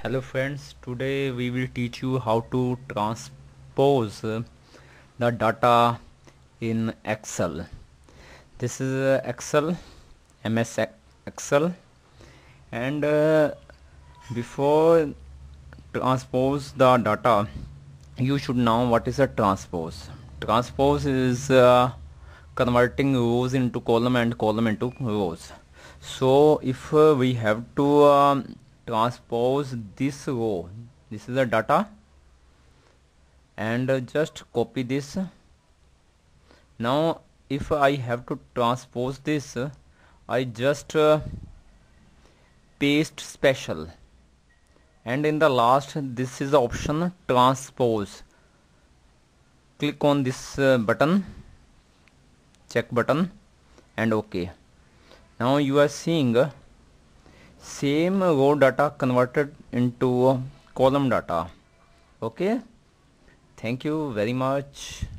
hello friends today we will teach you how to transpose the data in excel this is uh, excel ms excel and uh, before transpose the data you should know what is a transpose transpose is uh, converting rows into column and column into rows so if uh, we have to um, transpose this row this is the data and uh, just copy this now if I have to transpose this I just uh, paste special and in the last this is the option transpose click on this uh, button check button and ok now you are seeing uh, same row data converted into uh, column data okay thank you very much